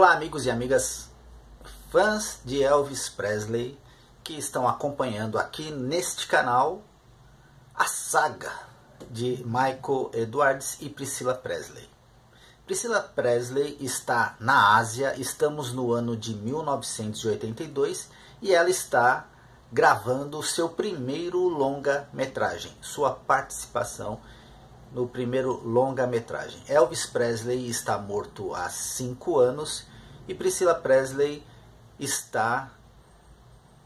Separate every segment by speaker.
Speaker 1: Olá, amigos e amigas, fãs de Elvis Presley que estão acompanhando aqui neste canal a saga de Michael Edwards e Priscilla Presley. Priscilla Presley está na Ásia, estamos no ano de 1982 e ela está gravando o seu primeiro longa-metragem, sua participação no primeiro longa-metragem. Elvis Presley está morto há cinco anos e Priscila Presley está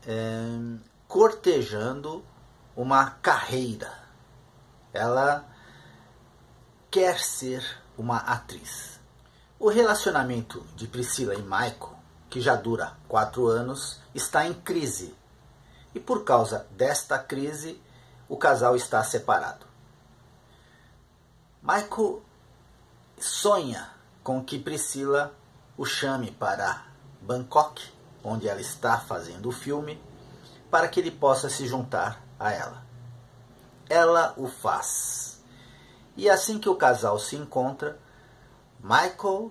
Speaker 1: é, cortejando uma carreira. Ela quer ser uma atriz. O relacionamento de Priscila e Michael, que já dura quatro anos, está em crise. E por causa desta crise, o casal está separado. Michael sonha com que Priscila o chame para Bangkok, onde ela está fazendo o filme, para que ele possa se juntar a ela. Ela o faz. E assim que o casal se encontra, Michael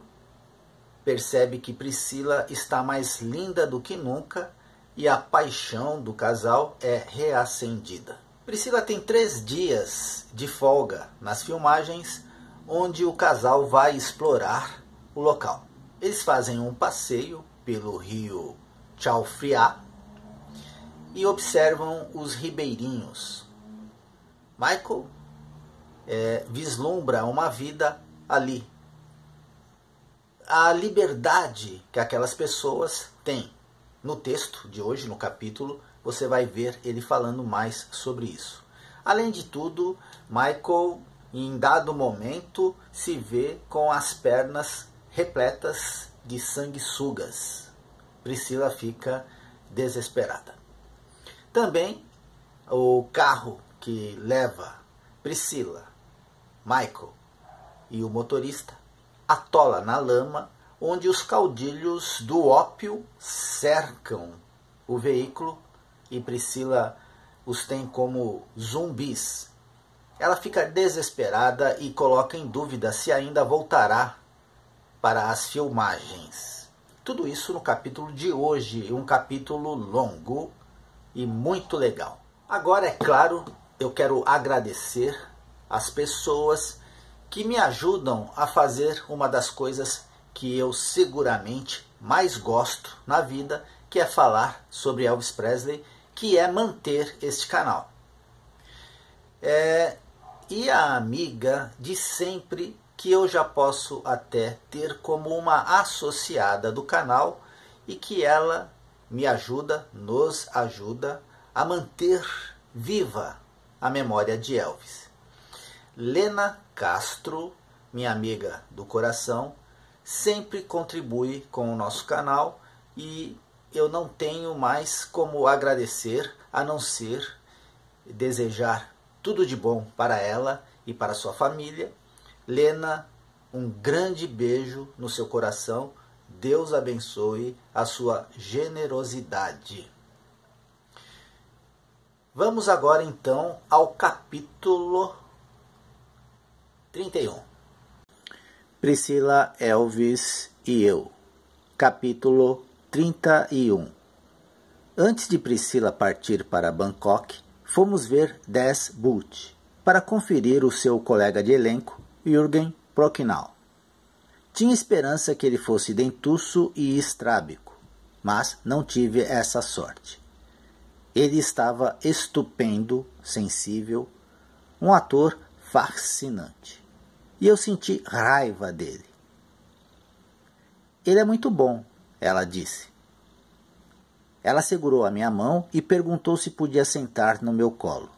Speaker 1: percebe que Priscila está mais linda do que nunca e a paixão do casal é reacendida. Priscila tem três dias de folga nas filmagens, onde o casal vai explorar o local. Eles fazem um passeio pelo rio Chao e observam os ribeirinhos. Michael é, vislumbra uma vida ali. A liberdade que aquelas pessoas têm. No texto de hoje, no capítulo, você vai ver ele falando mais sobre isso. Além de tudo, Michael, em dado momento, se vê com as pernas repletas de sanguessugas. Priscila fica desesperada. Também o carro que leva Priscila, Michael e o motorista atola na lama onde os caudilhos do ópio cercam o veículo e Priscila os tem como zumbis. Ela fica desesperada e coloca em dúvida se ainda voltará para as filmagens. Tudo isso no capítulo de hoje, um capítulo longo e muito legal. Agora, é claro, eu quero agradecer as pessoas que me ajudam a fazer uma das coisas que eu seguramente mais gosto na vida, que é falar sobre Elvis Presley, que é manter este canal. É, e a amiga de sempre que eu já posso até ter como uma associada do canal e que ela me ajuda, nos ajuda a manter viva a memória de Elvis. Lena Castro, minha amiga do coração, sempre contribui com o nosso canal e eu não tenho mais como agradecer a não ser desejar tudo de bom para ela e para sua família Lena, um grande beijo no seu coração. Deus abençoe a sua generosidade. Vamos agora então ao capítulo 31. Priscila Elvis e eu. Capítulo 31. Antes de Priscila partir para Bangkok, fomos ver Des Boot para conferir o seu colega de elenco Jürgen Prochnow. Tinha esperança que ele fosse dentuço e estrábico, mas não tive essa sorte. Ele estava estupendo, sensível, um ator fascinante. E eu senti raiva dele. Ele é muito bom, ela disse. Ela segurou a minha mão e perguntou se podia sentar no meu colo.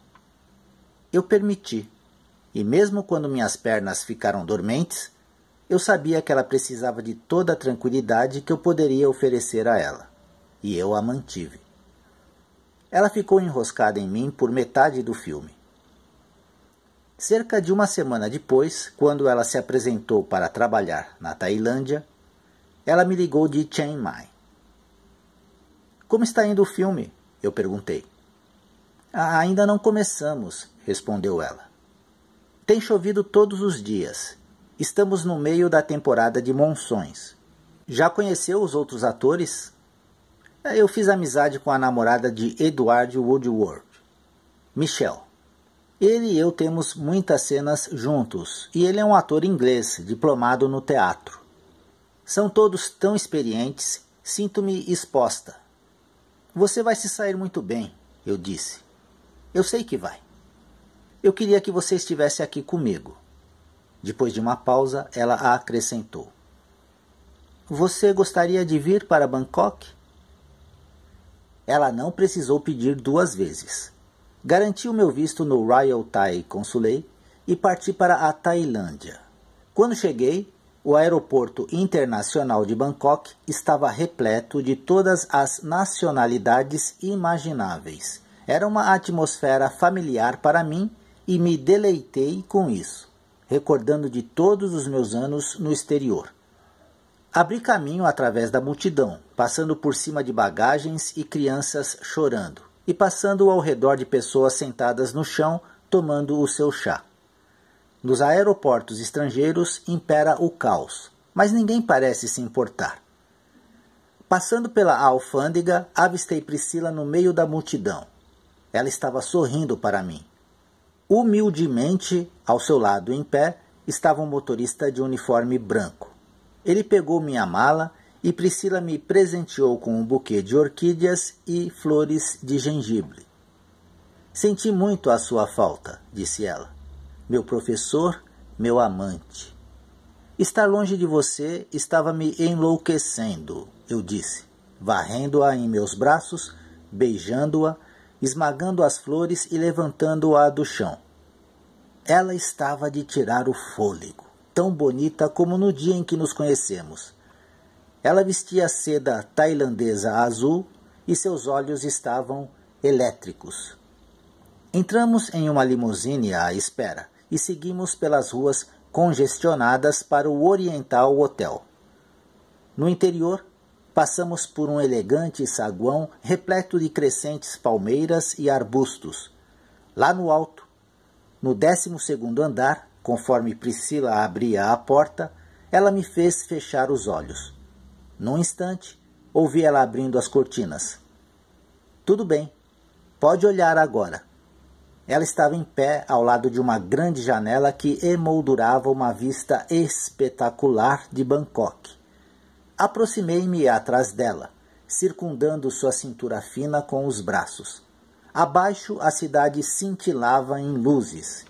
Speaker 1: Eu permiti e mesmo quando minhas pernas ficaram dormentes, eu sabia que ela precisava de toda a tranquilidade que eu poderia oferecer a ela, e eu a mantive. Ela ficou enroscada em mim por metade do filme. Cerca de uma semana depois, quando ela se apresentou para trabalhar na Tailândia, ela me ligou de Chiang Mai. Como está indo o filme? Eu perguntei. Ah, ainda não começamos, respondeu ela. Tem chovido todos os dias. Estamos no meio da temporada de monções. Já conheceu os outros atores? É, eu fiz amizade com a namorada de Edward Woodward, Michelle. Ele e eu temos muitas cenas juntos, e ele é um ator inglês, diplomado no teatro. São todos tão experientes, sinto-me exposta. Você vai se sair muito bem, eu disse. Eu sei que vai. Eu queria que você estivesse aqui comigo. Depois de uma pausa, ela acrescentou: Você gostaria de vir para Bangkok? Ela não precisou pedir duas vezes. Garanti o meu visto no Royal Thai Consulate e parti para a Tailândia. Quando cheguei, o aeroporto internacional de Bangkok estava repleto de todas as nacionalidades imagináveis. Era uma atmosfera familiar para mim e me deleitei com isso, recordando de todos os meus anos no exterior. Abri caminho através da multidão, passando por cima de bagagens e crianças chorando, e passando ao redor de pessoas sentadas no chão tomando o seu chá. Nos aeroportos estrangeiros impera o caos, mas ninguém parece se importar. Passando pela alfândega, avistei Priscila no meio da multidão. Ela estava sorrindo para mim. Humildemente, ao seu lado em pé, estava um motorista de uniforme branco. Ele pegou minha mala e Priscila me presenteou com um buquê de orquídeas e flores de gengibre. Senti muito a sua falta, disse ela. Meu professor, meu amante. Estar longe de você estava me enlouquecendo, eu disse, varrendo-a em meus braços, beijando-a esmagando as flores e levantando-a do chão. Ela estava de tirar o fôlego, tão bonita como no dia em que nos conhecemos. Ela vestia seda tailandesa azul e seus olhos estavam elétricos. Entramos em uma limusine à espera e seguimos pelas ruas congestionadas para o Oriental Hotel. No interior, Passamos por um elegante saguão repleto de crescentes palmeiras e arbustos. Lá no alto, no décimo segundo andar, conforme Priscila abria a porta, ela me fez fechar os olhos. Num instante, ouvi ela abrindo as cortinas. Tudo bem, pode olhar agora. Ela estava em pé ao lado de uma grande janela que emoldurava uma vista espetacular de Bangkok. Aproximei-me atrás dela, circundando sua cintura fina com os braços. Abaixo a cidade cintilava em luzes.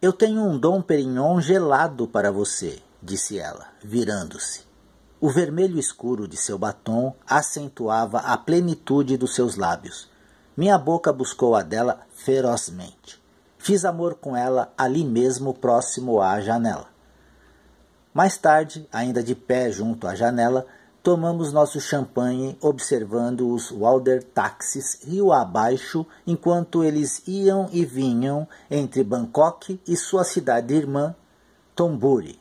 Speaker 1: Eu tenho um Dom Perignon gelado para você, disse ela, virando-se. O vermelho escuro de seu batom acentuava a plenitude dos seus lábios. Minha boca buscou a dela ferozmente. Fiz amor com ela ali mesmo próximo à janela. Mais tarde, ainda de pé junto à janela, tomamos nosso champanhe observando os Walder táxis rio abaixo enquanto eles iam e vinham entre Bangkok e sua cidade irmã, Tomburi.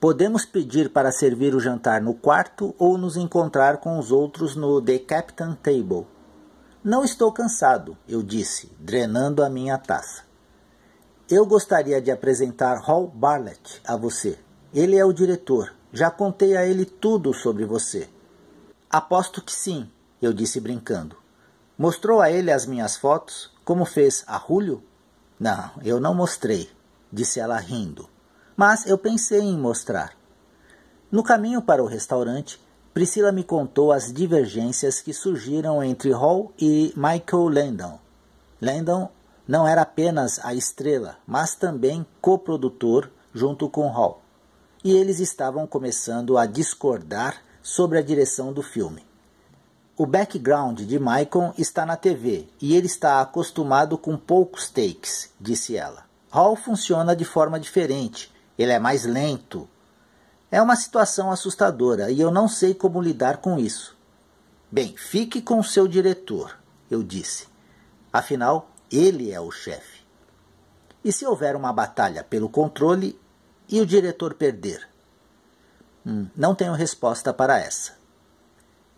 Speaker 1: Podemos pedir para servir o jantar no quarto ou nos encontrar com os outros no The Captain Table. Não estou cansado, eu disse, drenando a minha taça. Eu gostaria de apresentar Hall Barlett a você. Ele é o diretor. Já contei a ele tudo sobre você. Aposto que sim, eu disse brincando. Mostrou a ele as minhas fotos, como fez a Julio? Não, eu não mostrei, disse ela rindo. Mas eu pensei em mostrar. No caminho para o restaurante, Priscila me contou as divergências que surgiram entre Hall e Michael Landon. Landon não era apenas a estrela, mas também coprodutor junto com Hall e eles estavam começando a discordar sobre a direção do filme. O background de Michael está na TV e ele está acostumado com poucos takes, disse ela. Hall funciona de forma diferente, ele é mais lento. É uma situação assustadora e eu não sei como lidar com isso. Bem, fique com seu diretor, eu disse. Afinal, ele é o chefe. E se houver uma batalha pelo controle, e o diretor perder? Hum, não tenho resposta para essa.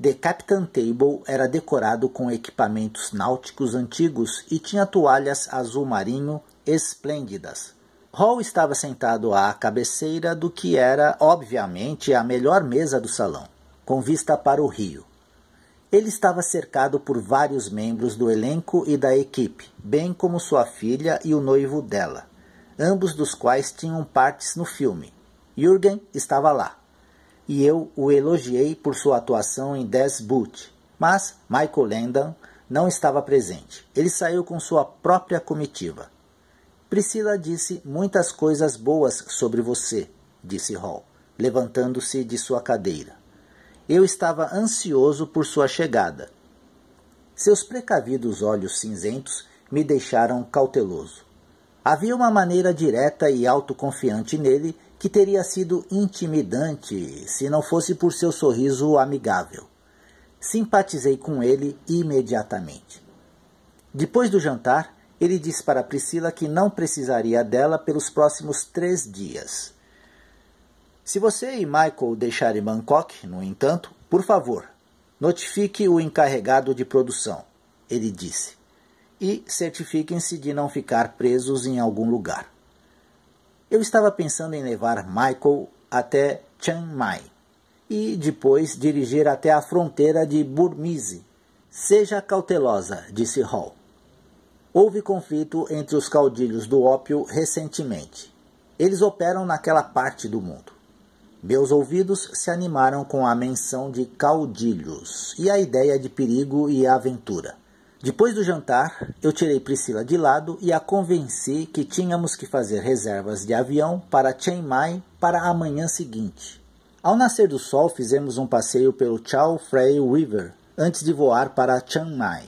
Speaker 1: The Captain Table era decorado com equipamentos náuticos antigos e tinha toalhas azul marinho esplêndidas. Hall estava sentado à cabeceira do que era, obviamente, a melhor mesa do salão, com vista para o rio. Ele estava cercado por vários membros do elenco e da equipe, bem como sua filha e o noivo dela ambos dos quais tinham partes no filme. Jürgen estava lá, e eu o elogiei por sua atuação em Death Boot, mas Michael Landon não estava presente. Ele saiu com sua própria comitiva. Priscila disse muitas coisas boas sobre você, disse Hall, levantando-se de sua cadeira. Eu estava ansioso por sua chegada. Seus precavidos olhos cinzentos me deixaram cauteloso. Havia uma maneira direta e autoconfiante nele que teria sido intimidante se não fosse por seu sorriso amigável. Simpatizei com ele imediatamente. Depois do jantar, ele disse para Priscila que não precisaria dela pelos próximos três dias. Se você e Michael deixarem Bangkok, no entanto, por favor, notifique o encarregado de produção, ele disse e certifiquem-se de não ficar presos em algum lugar. Eu estava pensando em levar Michael até Chiang Mai e depois dirigir até a fronteira de Burmese. Seja cautelosa, disse Hall. Houve conflito entre os caudilhos do ópio recentemente. Eles operam naquela parte do mundo. Meus ouvidos se animaram com a menção de caudilhos e a ideia de perigo e aventura. Depois do jantar, eu tirei Priscila de lado e a convenci que tínhamos que fazer reservas de avião para Chiang Mai para a manhã seguinte. Ao nascer do sol, fizemos um passeio pelo Chao Phraya River antes de voar para Chiang Mai.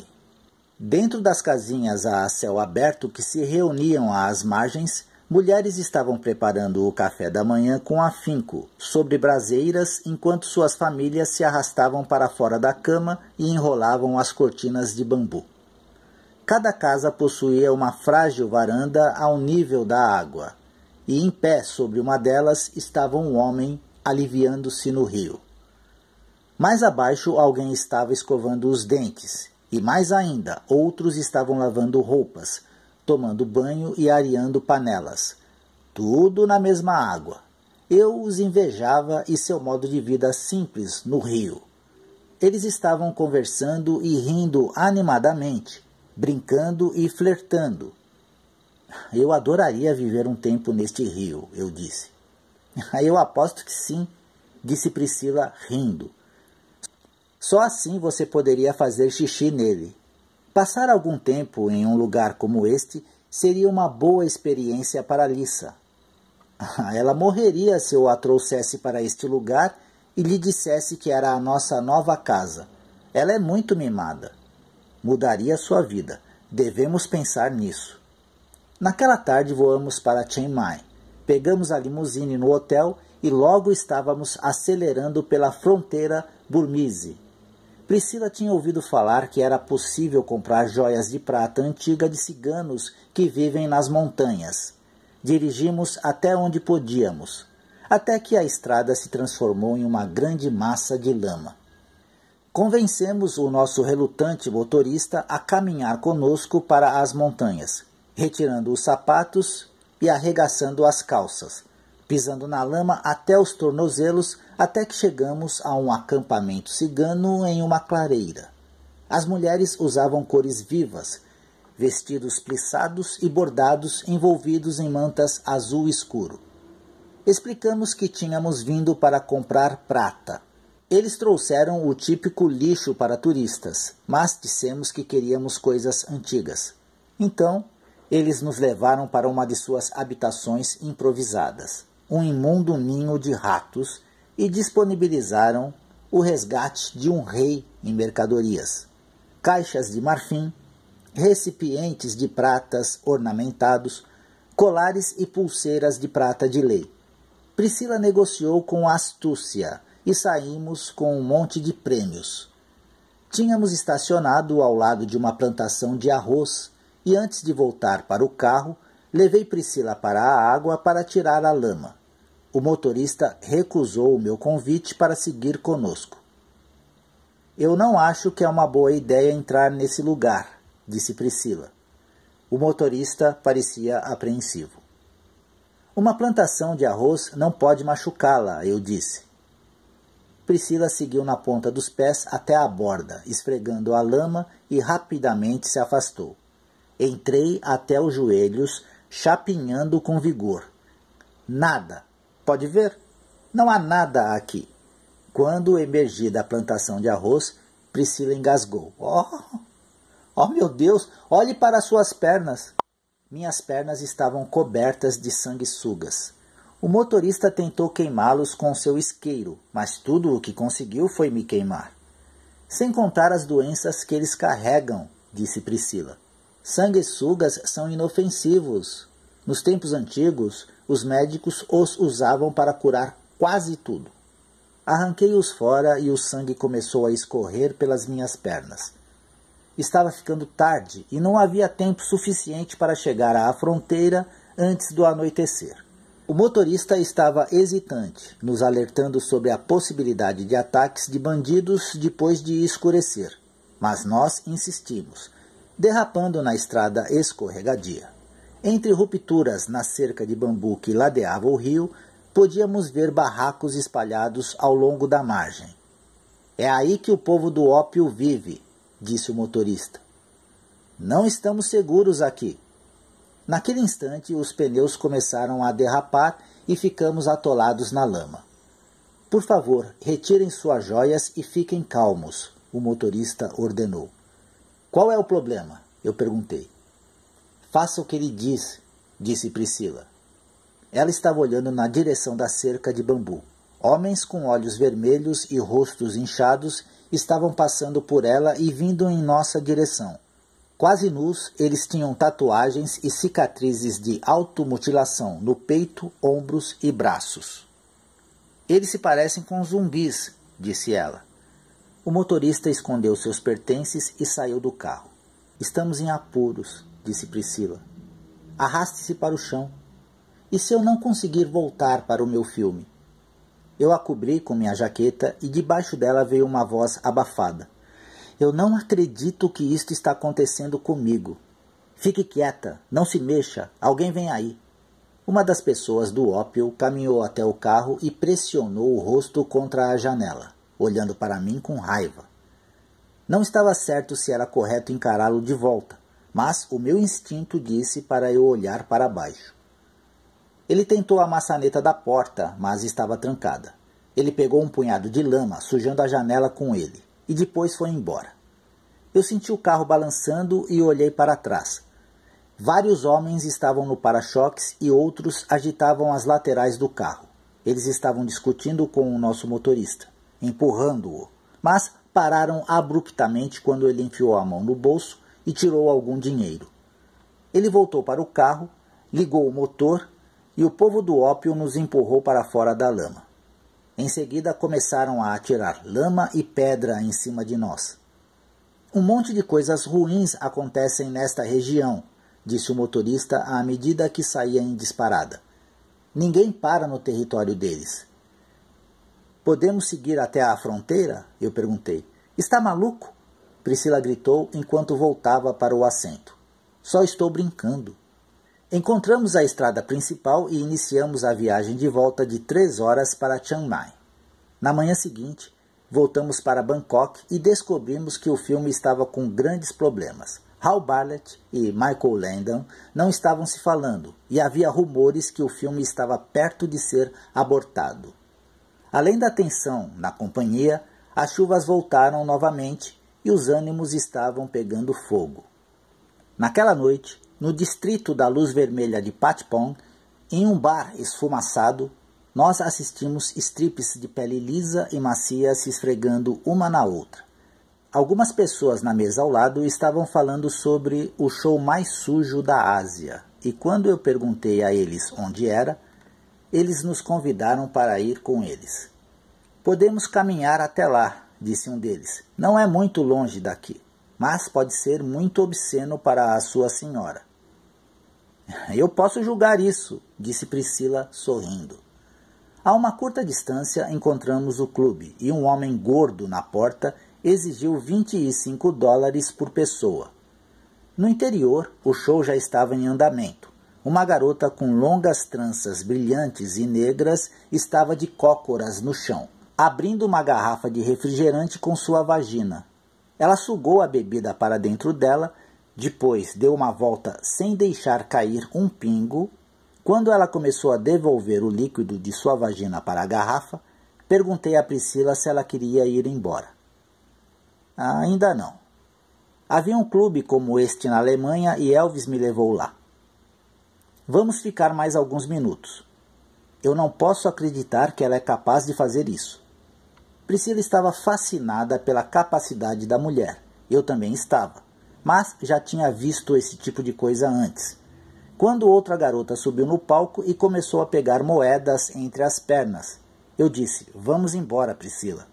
Speaker 1: Dentro das casinhas a céu aberto que se reuniam às margens, Mulheres estavam preparando o café da manhã com afinco, sobre braseiras, enquanto suas famílias se arrastavam para fora da cama e enrolavam as cortinas de bambu. Cada casa possuía uma frágil varanda ao nível da água, e em pé sobre uma delas estava um homem aliviando-se no rio. Mais abaixo, alguém estava escovando os dentes, e mais ainda, outros estavam lavando roupas, tomando banho e areando panelas. Tudo na mesma água. Eu os invejava e seu modo de vida simples no rio. Eles estavam conversando e rindo animadamente, brincando e flertando. Eu adoraria viver um tempo neste rio, eu disse. Eu aposto que sim, disse Priscila rindo. Só assim você poderia fazer xixi nele. Passar algum tempo em um lugar como este seria uma boa experiência para Lisa. Ela morreria se eu a trouxesse para este lugar e lhe dissesse que era a nossa nova casa. Ela é muito mimada. Mudaria sua vida. Devemos pensar nisso. Naquela tarde voamos para Chiang Mai. Pegamos a limusine no hotel e logo estávamos acelerando pela fronteira burmese Priscila tinha ouvido falar que era possível comprar joias de prata antiga de ciganos que vivem nas montanhas. Dirigimos até onde podíamos, até que a estrada se transformou em uma grande massa de lama. Convencemos o nosso relutante motorista a caminhar conosco para as montanhas, retirando os sapatos e arregaçando as calças, pisando na lama até os tornozelos, até que chegamos a um acampamento cigano em uma clareira. As mulheres usavam cores vivas, vestidos plissados e bordados envolvidos em mantas azul escuro. Explicamos que tínhamos vindo para comprar prata. Eles trouxeram o típico lixo para turistas, mas dissemos que queríamos coisas antigas. Então, eles nos levaram para uma de suas habitações improvisadas um imundo ninho de ratos e disponibilizaram o resgate de um rei em mercadorias, caixas de marfim, recipientes de pratas ornamentados, colares e pulseiras de prata de lei. Priscila negociou com astúcia e saímos com um monte de prêmios. Tínhamos estacionado ao lado de uma plantação de arroz e antes de voltar para o carro, levei Priscila para a água para tirar a lama. O motorista recusou o meu convite para seguir conosco. Eu não acho que é uma boa ideia entrar nesse lugar, disse Priscila. O motorista parecia apreensivo. Uma plantação de arroz não pode machucá-la, eu disse. Priscila seguiu na ponta dos pés até a borda, esfregando a lama e rapidamente se afastou. Entrei até os joelhos, chapinhando com vigor. Nada, Pode ver, não há nada aqui. Quando emergi da plantação de arroz, Priscila engasgou. Oh, oh meu Deus, olhe para suas pernas. Minhas pernas estavam cobertas de sanguessugas. O motorista tentou queimá-los com seu isqueiro, mas tudo o que conseguiu foi me queimar. Sem contar as doenças que eles carregam, disse Priscila. Sanguessugas são inofensivos, nos tempos antigos, os médicos os usavam para curar quase tudo. Arranquei-os fora e o sangue começou a escorrer pelas minhas pernas. Estava ficando tarde e não havia tempo suficiente para chegar à fronteira antes do anoitecer. O motorista estava hesitante, nos alertando sobre a possibilidade de ataques de bandidos depois de escurecer, mas nós insistimos, derrapando na estrada escorregadia. Entre rupturas na cerca de bambu que ladeava o rio, podíamos ver barracos espalhados ao longo da margem. É aí que o povo do ópio vive, disse o motorista. Não estamos seguros aqui. Naquele instante, os pneus começaram a derrapar e ficamos atolados na lama. Por favor, retirem suas joias e fiquem calmos, o motorista ordenou. Qual é o problema? Eu perguntei. Faça o que ele diz, disse Priscila. Ela estava olhando na direção da cerca de bambu. Homens com olhos vermelhos e rostos inchados estavam passando por ela e vindo em nossa direção. Quase nus, eles tinham tatuagens e cicatrizes de automutilação no peito, ombros e braços. Eles se parecem com zumbis, disse ela. O motorista escondeu seus pertences e saiu do carro. Estamos em apuros, disse Priscila. Arraste-se para o chão. E se eu não conseguir voltar para o meu filme? Eu a cobri com minha jaqueta e debaixo dela veio uma voz abafada. Eu não acredito que isto está acontecendo comigo. Fique quieta, não se mexa, alguém vem aí. Uma das pessoas do ópio caminhou até o carro e pressionou o rosto contra a janela, olhando para mim com raiva. Não estava certo se era correto encará-lo de volta, mas o meu instinto disse para eu olhar para baixo. Ele tentou a maçaneta da porta, mas estava trancada. Ele pegou um punhado de lama, sujando a janela com ele, e depois foi embora. Eu senti o carro balançando e olhei para trás. Vários homens estavam no para-choques e outros agitavam as laterais do carro. Eles estavam discutindo com o nosso motorista, empurrando-o, mas pararam abruptamente quando ele enfiou a mão no bolso e tirou algum dinheiro. Ele voltou para o carro, ligou o motor e o povo do ópio nos empurrou para fora da lama. Em seguida começaram a atirar lama e pedra em cima de nós. Um monte de coisas ruins acontecem nesta região, disse o motorista à medida que saía em disparada. Ninguém para no território deles. Podemos seguir até a fronteira? Eu perguntei. Está maluco? Priscila gritou enquanto voltava para o assento. Só estou brincando. Encontramos a estrada principal e iniciamos a viagem de volta de três horas para Chiang Mai. Na manhã seguinte, voltamos para Bangkok e descobrimos que o filme estava com grandes problemas. Hal Barlett e Michael Landon não estavam se falando e havia rumores que o filme estava perto de ser abortado. Além da tensão na companhia, as chuvas voltaram novamente e os ânimos estavam pegando fogo. Naquela noite, no distrito da Luz Vermelha de Patpong, em um bar esfumaçado, nós assistimos strips de pele lisa e macia se esfregando uma na outra. Algumas pessoas na mesa ao lado estavam falando sobre o show mais sujo da Ásia, e quando eu perguntei a eles onde era, eles nos convidaram para ir com eles. Podemos caminhar até lá, disse um deles. Não é muito longe daqui, mas pode ser muito obsceno para a sua senhora. Eu posso julgar isso, disse Priscila, sorrindo. A uma curta distância encontramos o clube e um homem gordo na porta exigiu 25 dólares por pessoa. No interior, o show já estava em andamento. Uma garota com longas tranças brilhantes e negras estava de cócoras no chão abrindo uma garrafa de refrigerante com sua vagina. Ela sugou a bebida para dentro dela, depois deu uma volta sem deixar cair um pingo. Quando ela começou a devolver o líquido de sua vagina para a garrafa, perguntei a Priscila se ela queria ir embora. Ainda não. Havia um clube como este na Alemanha e Elvis me levou lá. Vamos ficar mais alguns minutos. Eu não posso acreditar que ela é capaz de fazer isso. Priscila estava fascinada pela capacidade da mulher. Eu também estava, mas já tinha visto esse tipo de coisa antes. Quando outra garota subiu no palco e começou a pegar moedas entre as pernas, eu disse: Vamos embora, Priscila.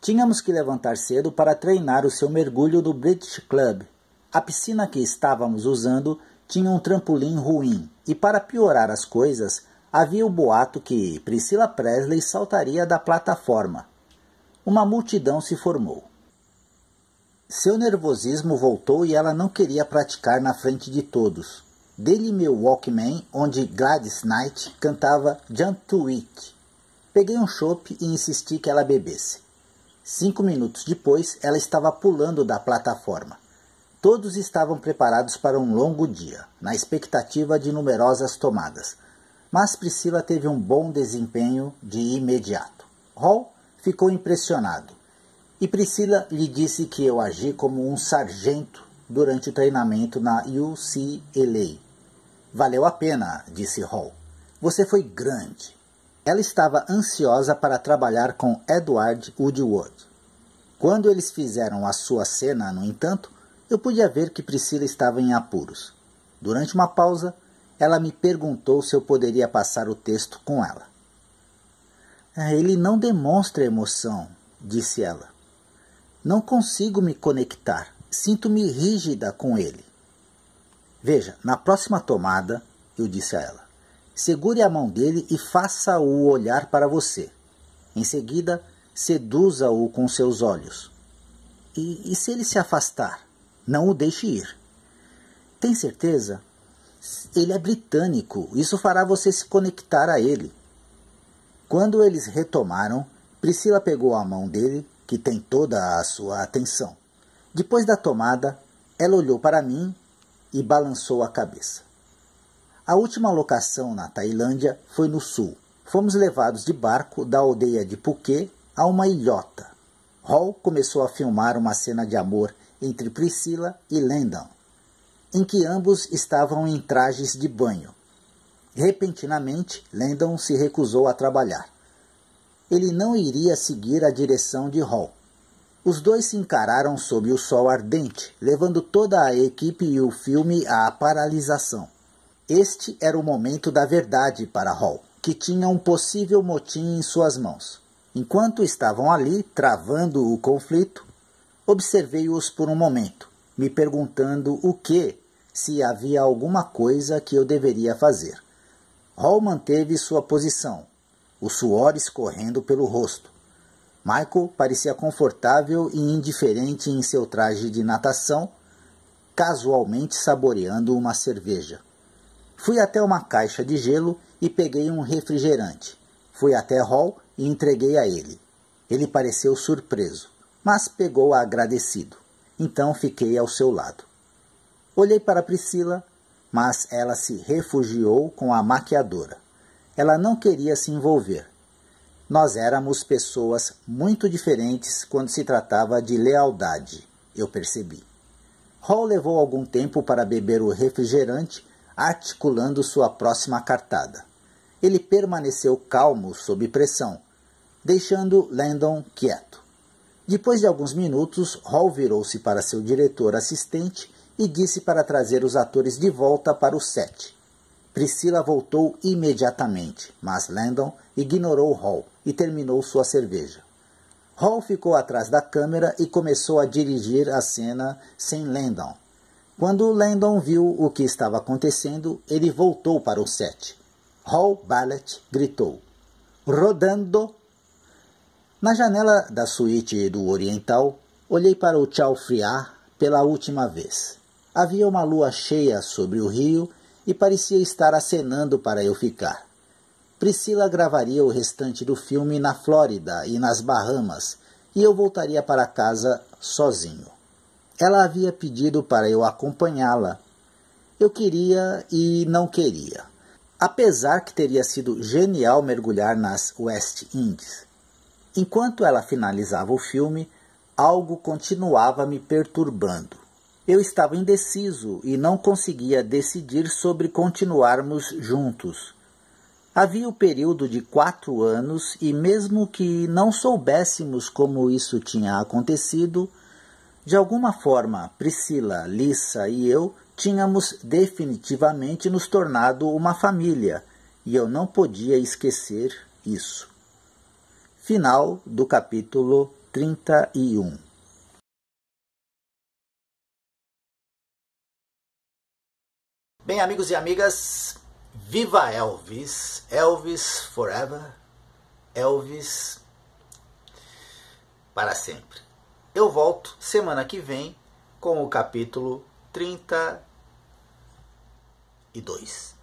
Speaker 1: Tínhamos que levantar cedo para treinar o seu mergulho do British Club. A piscina que estávamos usando tinha um trampolim ruim, e para piorar as coisas, havia o boato que Priscila Presley saltaria da plataforma uma multidão se formou. Seu nervosismo voltou e ela não queria praticar na frente de todos. Dele meu Walkman, onde Gladys Knight cantava Jump to It. Peguei um chope e insisti que ela bebesse. Cinco minutos depois, ela estava pulando da plataforma. Todos estavam preparados para um longo dia, na expectativa de numerosas tomadas. Mas Priscila teve um bom desempenho de imediato. Hall ficou impressionado. E Priscila lhe disse que eu agi como um sargento durante o treinamento na UCLA. Valeu a pena, disse Hall. Você foi grande. Ela estava ansiosa para trabalhar com Edward Woodward. Quando eles fizeram a sua cena, no entanto, eu podia ver que Priscila estava em apuros. Durante uma pausa, ela me perguntou se eu poderia passar o texto com ela. Ah, ele não demonstra emoção, disse ela. Não consigo me conectar. Sinto-me rígida com ele. Veja, na próxima tomada, eu disse a ela, segure a mão dele e faça-o olhar para você. Em seguida, seduza-o com seus olhos. E, e, se ele se afastar? Não o deixe ir. Tem certeza? Ele é britânico. Isso fará você se conectar a ele. Quando eles retomaram, Priscila pegou a mão dele, que tem toda a sua atenção. Depois da tomada, ela olhou para mim e balançou a cabeça. A última locação na Tailândia foi no sul. Fomos levados de barco da aldeia de Phuket a uma ilhota. Hall começou a filmar uma cena de amor entre Priscila e Landon, em que ambos estavam em trajes de banho. Repentinamente, Landon se recusou a trabalhar. Ele não iria seguir a direção de Hall. Os dois se encararam sob o sol ardente, levando toda a equipe e o filme à paralisação. Este era o momento da verdade para Hall, que tinha um possível motim em suas mãos. Enquanto estavam ali, travando o conflito, observei-os por um momento, me perguntando o que, se havia alguma coisa que eu deveria fazer. Hall manteve sua posição, o suor escorrendo pelo rosto. Michael parecia confortável e indiferente em seu traje de natação, casualmente saboreando uma cerveja. Fui até uma caixa de gelo e peguei um refrigerante. Fui até Hall e entreguei a ele. Ele pareceu surpreso, mas pegou agradecido. Então fiquei ao seu lado. Olhei para Priscila, mas ela se refugiou com a maquiadora. Ela não queria se envolver. Nós éramos pessoas muito diferentes quando se tratava de lealdade, eu percebi. Hall levou algum tempo para beber o refrigerante, articulando sua próxima cartada. Ele permaneceu calmo sob pressão, deixando Landon quieto. Depois de alguns minutos, Hall virou-se para seu diretor assistente e disse para trazer os atores de volta para o set. Priscila voltou imediatamente, mas Landon ignorou Hall e terminou sua cerveja. Hall ficou atrás da câmera e começou a dirigir a cena sem Landon. Quando Landon viu o que estava acontecendo, ele voltou para o set. Hall Ballet gritou: Rodando! Na janela da suíte do Oriental, olhei para o Tchau Friar pela última vez. Havia uma lua cheia sobre o rio e parecia estar acenando para eu ficar. Priscila gravaria o restante do filme na Flórida e nas Bahamas, e eu voltaria para casa sozinho. Ela havia pedido para eu acompanhá-la. Eu queria e não queria. Apesar que teria sido genial mergulhar nas West Indies. Enquanto ela finalizava o filme, algo continuava me perturbando. Eu estava indeciso e não conseguia decidir sobre continuarmos juntos. Havia o período de quatro anos e, mesmo que não soubéssemos como isso tinha acontecido, de alguma forma Priscila, Lissa e eu tínhamos definitivamente nos tornado uma família e eu não podia esquecer isso. Final do capítulo 31 Bem, amigos e amigas, viva Elvis! Elvis forever! Elvis para sempre. Eu volto semana que vem com o capítulo 32.